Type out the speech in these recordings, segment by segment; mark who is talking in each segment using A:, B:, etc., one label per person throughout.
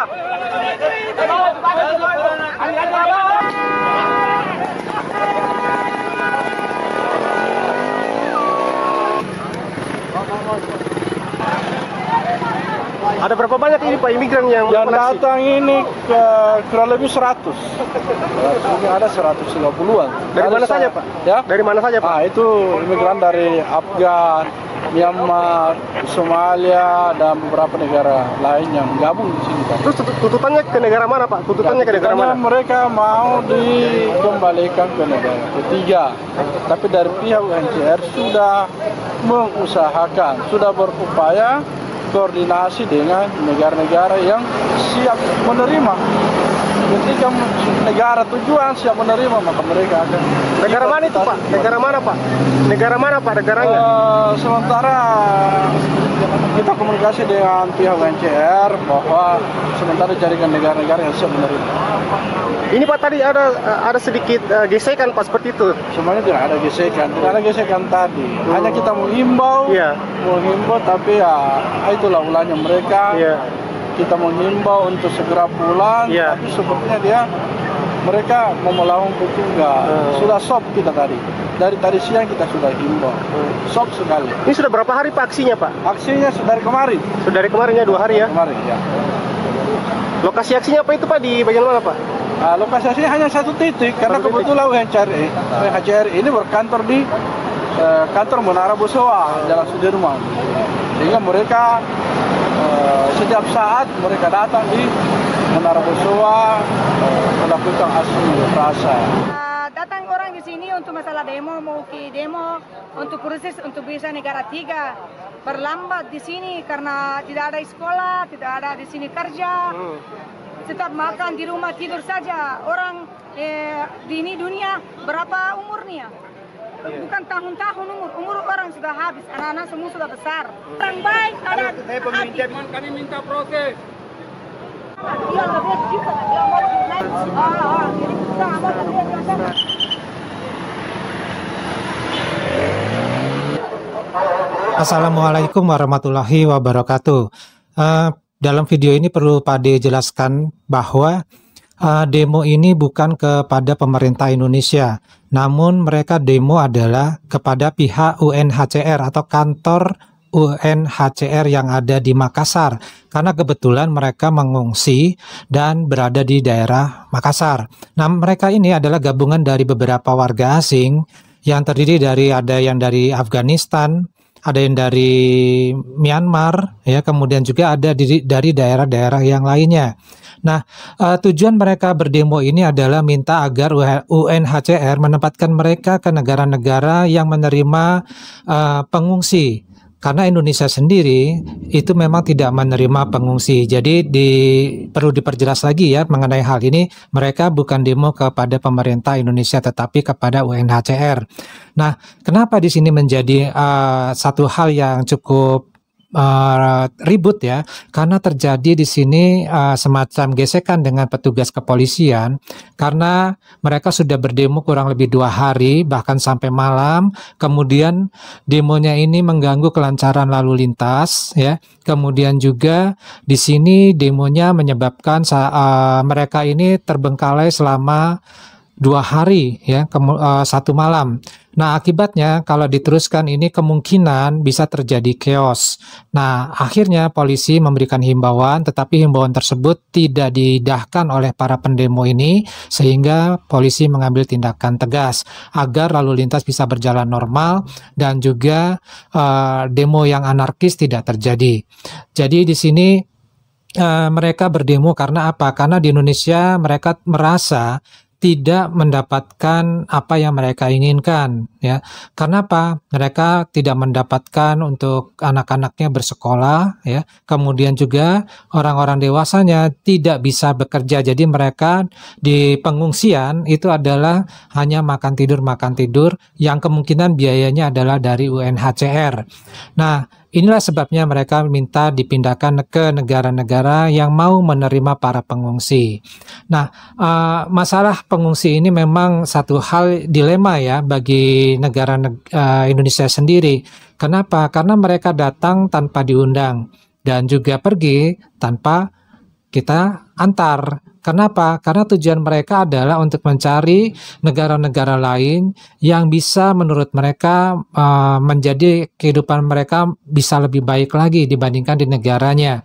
A: Ada berapa banyak ini Pak imigran yang Yang datang ini ke, eh, kurang lebih 100. Ini ada 150-an. Dari mana saja Pak? Ya? Dari mana saja Pak? Ah, itu imigran dari Afgan, Myanmar, Somalia, dan beberapa negara lain yang gabung di sini. Pak. Terus tuntutannya ke negara mana Pak? Tuntutannya ke negara mana? Mereka mau dikembalikan ke negara ketiga. Tapi dari pihak UNHCR sudah mengusahakan, sudah berupaya koordinasi dengan negara-negara yang siap menerima kan negara tujuan siap menerima maka mereka akan. Negara mana itu Pak? Negara mana Pak? Negara mana Pak negaranya? Uh, sementara kita komunikasi dengan pihak UNCR bahwa sementara jaringan negara-negara yang siap menerima. Ini Pak tadi ada ada sedikit uh, gesekan Pak seperti itu. Sebenarnya tidak ada gesekan, tidak ada gesekan tadi. Hanya kita himbau yeah. himbau tapi ya itulah ulahnya mereka. Yeah kita menghimbau untuk segera pulang, yeah. tapi sepertinya dia mereka mau melawan petugas. uh. Eh. Sudah sop kita tadi. Dari tadi siang kita sudah himbau. uh. Eh. Sop sekali. Ini sudah berapa hari Pak aksinya Pak? Aksinya sudah dari kemarin. Sudah dari kemarin ya dua hari ya? Kemarin ya. Lokasi aksinya apa itu Pak? Di bagian mana Pak? Nah, lokasi aksinya hanya satu titik satu karena titik. kebetulan UNHCR UNHCRI ini berkantor di eh, kantor Menara Bosowa, Jalan Sudirman. Sehingga mereka Eh, setiap saat mereka datang di Menara Kusua eh, melakukan aksi rasa. Eh, datang orang di sini untuk masalah demo, mau ke demo untuk proses untuk bisa negara tiga berlambat di sini karena tidak ada sekolah, tidak ada di sini kerja. Hmm. Tetap makan di rumah tidur saja. Orang eh, di ini dunia berapa umurnya? yeah. bukan tahun-tahun umur umur orang sudah habis anak-anak semua sudah besar orang baik ada hati. kami minta proses dia lebih juga dia mau ah jadi ah, kita mau lebih
B: Assalamualaikum warahmatullahi wabarakatuh. Uh, dalam video ini perlu Pak D jelaskan bahwa uh, demo ini bukan kepada pemerintah Indonesia, namun mereka demo adalah kepada pihak UNHCR atau kantor UNHCR yang ada di Makassar karena kebetulan mereka mengungsi dan berada di daerah Makassar. Nah, mereka ini adalah gabungan dari beberapa warga asing yang terdiri dari ada yang dari Afghanistan, ada yang dari Myanmar ya kemudian juga ada di, dari daerah-daerah yang lainnya. Nah, uh, tujuan mereka berdemo ini adalah minta agar UNHCR menempatkan mereka ke negara-negara yang menerima uh, pengungsi karena Indonesia sendiri itu memang tidak menerima pengungsi. Jadi di, perlu diperjelas lagi ya mengenai hal ini. Mereka bukan demo kepada pemerintah Indonesia tetapi kepada UNHCR. Nah, kenapa di sini menjadi uh, satu hal yang cukup uh, ribut ya karena terjadi di sini uh, semacam gesekan dengan petugas kepolisian karena mereka sudah berdemo kurang lebih dua hari bahkan sampai malam kemudian demonya ini mengganggu kelancaran lalu lintas ya kemudian juga di sini demonya menyebabkan uh, mereka ini terbengkalai selama dua hari ya eh, satu malam. Nah akibatnya kalau diteruskan ini kemungkinan bisa terjadi chaos. Nah akhirnya polisi memberikan himbauan, tetapi himbauan tersebut tidak didahkan oleh para pendemo ini sehingga polisi mengambil tindakan tegas agar lalu lintas bisa berjalan normal dan juga uh, demo yang anarkis tidak terjadi. Jadi di sini Uh, mereka berdemo karena apa? Karena di Indonesia mereka merasa tidak mendapatkan apa yang mereka inginkan ya karena apa mereka tidak mendapatkan untuk anak-anaknya bersekolah ya kemudian juga orang-orang dewasanya tidak bisa bekerja jadi mereka di pengungsian itu adalah hanya makan tidur makan tidur yang kemungkinan biayanya adalah dari UNHCR nah Inilah sebabnya mereka minta dipindahkan ke negara-negara yang mau menerima para pengungsi. Nah, uh, masalah pengungsi ini memang satu hal dilema ya bagi negara uh, Indonesia sendiri. Kenapa? Karena mereka datang tanpa diundang dan juga pergi tanpa kita antar. Kenapa? Karena tujuan mereka adalah untuk mencari negara-negara lain yang bisa menurut mereka uh, menjadi kehidupan mereka bisa lebih baik lagi dibandingkan di negaranya.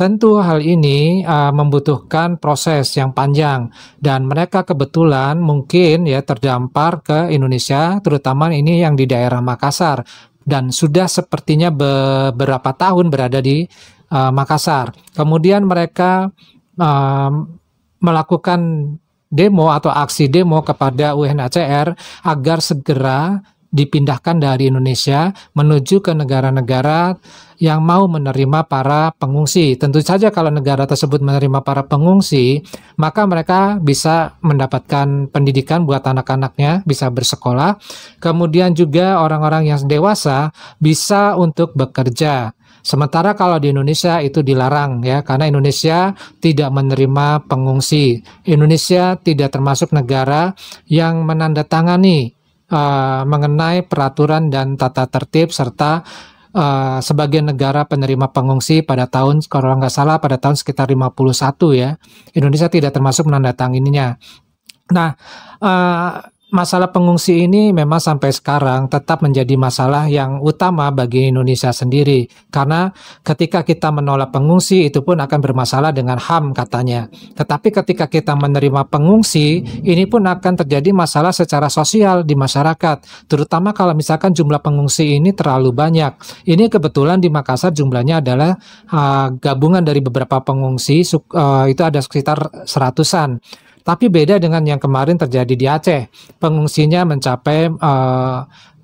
B: Tentu hal ini uh, membutuhkan proses yang panjang dan mereka kebetulan mungkin ya terdampar ke Indonesia, terutama ini yang di daerah Makassar dan sudah sepertinya beberapa tahun berada di uh, Makassar. Kemudian mereka uh, melakukan demo atau aksi demo kepada UNHCR agar segera dipindahkan dari Indonesia menuju ke negara-negara yang mau menerima para pengungsi. Tentu saja kalau negara tersebut menerima para pengungsi, maka mereka bisa mendapatkan pendidikan buat anak-anaknya, bisa bersekolah. Kemudian juga orang-orang yang dewasa bisa untuk bekerja Sementara kalau di Indonesia itu dilarang ya karena Indonesia tidak menerima pengungsi. Indonesia tidak termasuk negara yang menandatangani uh, mengenai peraturan dan tata tertib serta Uh, eh, sebagai negara penerima pengungsi pada tahun kalau nggak salah pada tahun sekitar 51 ya Indonesia tidak termasuk menandatangininya. Nah, uh, masalah pengungsi ini memang sampai sekarang tetap menjadi masalah yang utama bagi Indonesia sendiri karena ketika kita menolak pengungsi itu pun akan bermasalah dengan HAM katanya. Tetapi ketika kita menerima pengungsi ini pun akan terjadi masalah secara sosial di masyarakat, terutama kalau misalkan jumlah pengungsi ini terlalu banyak. Ini kebetulan di Makassar jumlahnya adalah uh, gabungan dari beberapa pengungsi uh, itu ada sekitar seratusan tapi beda dengan yang kemarin terjadi di Aceh. Pengungsinya mencapai uh,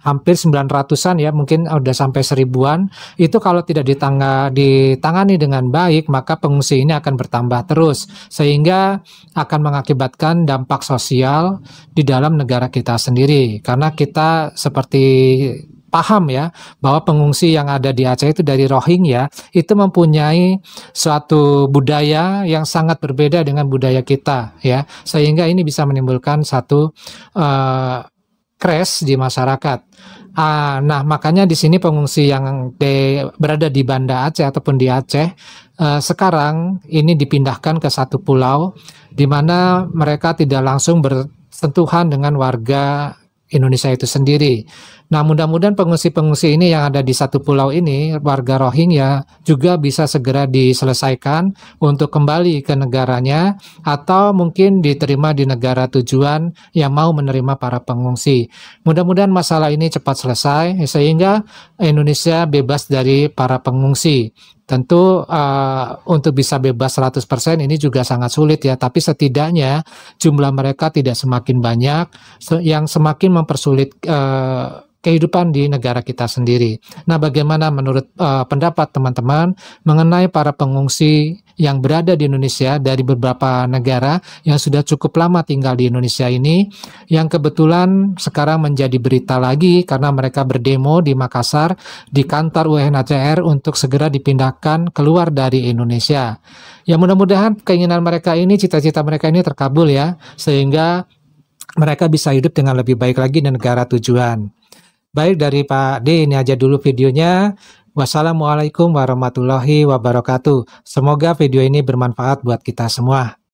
B: hampir 900-an ya, mungkin sudah sampai seribuan. Itu kalau tidak ditangga, ditangani dengan baik, maka pengungsi ini akan bertambah terus sehingga akan mengakibatkan dampak sosial di dalam negara kita sendiri. Karena kita seperti paham ya bahwa pengungsi yang ada di Aceh itu dari Rohingya ya, itu mempunyai suatu budaya yang sangat berbeda dengan budaya kita ya sehingga ini bisa menimbulkan satu uh, di masyarakat. Uh, nah makanya di sini pengungsi yang de, berada di Banda Aceh ataupun di Aceh uh, sekarang ini dipindahkan ke satu pulau di mana mereka tidak langsung bersentuhan dengan warga Indonesia itu sendiri Nah, mudah-mudahan pengungsi-pengungsi ini yang ada di satu pulau ini, warga Rohingya, juga bisa segera diselesaikan untuk kembali ke negaranya atau mungkin diterima di negara tujuan yang mau menerima para pengungsi. Mudah-mudahan masalah ini cepat selesai sehingga Indonesia bebas dari para pengungsi. Tentu uh, untuk bisa bebas 100% ini juga sangat sulit ya, tapi setidaknya jumlah mereka tidak semakin banyak yang semakin mempersulit uh, kehidupan di negara kita sendiri. Nah, bagaimana menurut uh, pendapat teman-teman mengenai para pengungsi yang berada di Indonesia dari beberapa negara yang sudah cukup lama tinggal di Indonesia ini yang kebetulan sekarang menjadi berita lagi karena mereka berdemo di Makassar di kantor UNHCR untuk segera dipindahkan keluar dari Indonesia. Ya mudah-mudahan keinginan mereka ini, cita-cita mereka ini terkabul ya sehingga mereka bisa hidup dengan lebih baik lagi di negara tujuan. Baik dari Pak D ini aja dulu videonya. Wassalamualaikum warahmatullahi wabarakatuh. Semoga video ini bermanfaat buat kita semua.